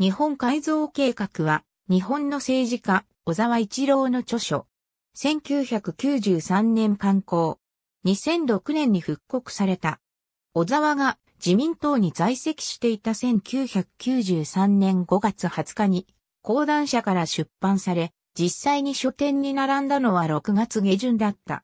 日本改造計画は、日本の政治家、小沢一郎の著書。1993年刊行。2006年に復刻された。小沢が自民党に在籍していた1993年5月20日に、講談社から出版され、実際に書店に並んだのは6月下旬だった。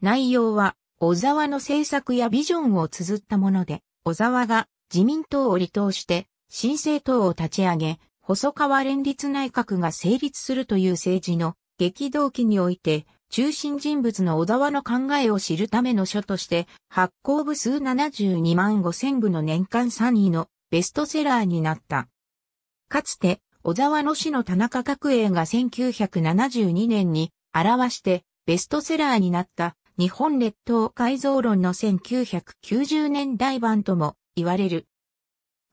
内容は、小沢の政策やビジョンを綴ったもので、小沢が自民党を離党して、新政党を立ち上げ、細川連立内閣が成立するという政治の激動期において、中心人物の小沢の考えを知るための書として、発行部数72万5千部の年間3位のベストセラーになった。かつて、小沢の市の田中角栄が1972年に表してベストセラーになった日本列島改造論の1990年代版とも言われる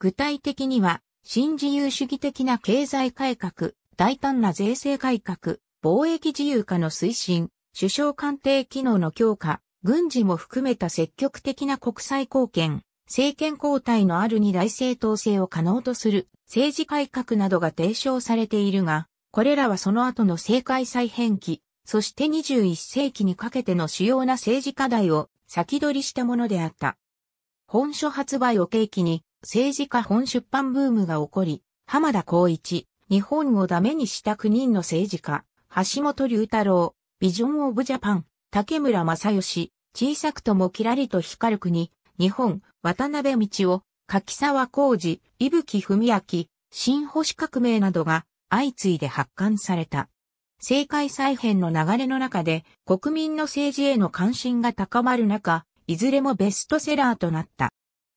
具体的には、新自由主義的な経済改革、大胆な税制改革、貿易自由化の推進、首相官邸機能の強化、軍事も含めた積極的な国際貢献、政権交代のある二大政党制を可能とする政治改革などが提唱されているが、これらはその後の政界再編期、そして21世紀にかけての主要な政治課題を先取りしたものであった。本書発売を契機に政治家本出版ブームが起こり、浜田光一、日本をダメにした9人の政治家、橋本龍太郎、ビジョン・オブ・ジャパン、竹村正義、小さくともキラリと光る国、日本、渡辺道夫、柿沢浩二、伊吹文明、新保守革命などが相次いで発刊された。政界再編の流れの中で国民の政治への関心が高まる中、いずれもベストセラーとなった。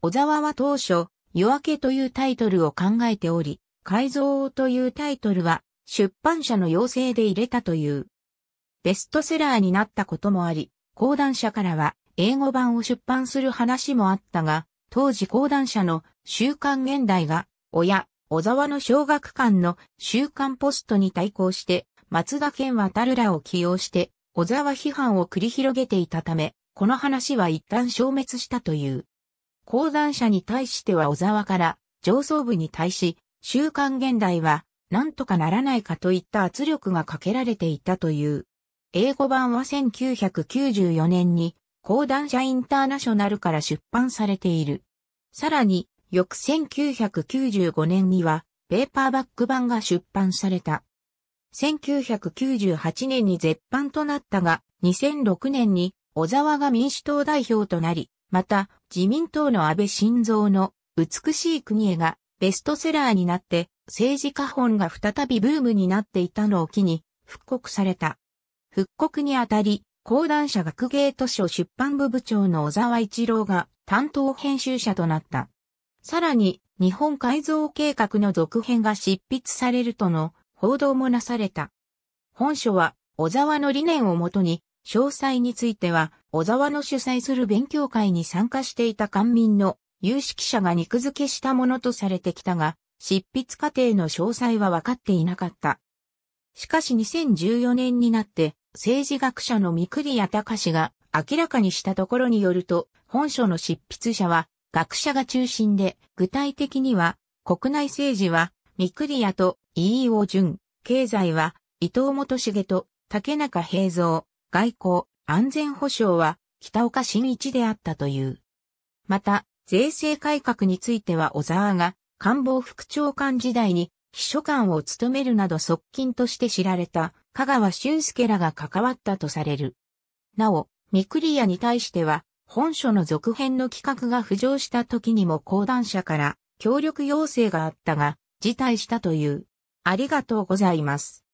小沢は当初、夜明けというタイトルを考えており、改造というタイトルは出版社の要請で入れたという。ベストセラーになったこともあり、講談社からは英語版を出版する話もあったが、当時講談社の週刊現代が、親、小沢の小学館の週刊ポストに対抗して、松田健渡らを起用して、小沢批判を繰り広げていたため、この話は一旦消滅したという。講談社に対しては小沢から上層部に対し、週刊現代は何とかならないかといった圧力がかけられていたという。英語版は1994年に講談社インターナショナルから出版されている。さらに、翌1995年には、ペーパーバック版が出版された。1998年に絶版となったが、2006年に小沢が民主党代表となり、また、自民党の安倍晋三の美しい国へがベストセラーになって政治家本が再びブームになっていたのを機に復刻された。復刻にあたり、講談社学芸図書出版部部長の小沢一郎が担当編集者となった。さらに、日本改造計画の続編が執筆されるとの報道もなされた。本書は、小沢の理念をもとに、詳細については、小沢の主催する勉強会に参加していた官民の有識者が肉付けしたものとされてきたが、執筆過程の詳細は分かっていなかった。しかし2014年になって、政治学者の三栗谷隆が明らかにしたところによると、本書の執筆者は学者が中心で、具体的には国内政治は三栗谷と飯尾淳、経済は伊藤元重と竹中平蔵、外交、安全保障は北岡新一であったという。また、税制改革については小沢が官房副長官時代に秘書官を務めるなど側近として知られた香川俊介らが関わったとされる。なお、ミクリアに対しては本書の続編の企画が浮上した時にも講談社から協力要請があったが、辞退したという。ありがとうございます。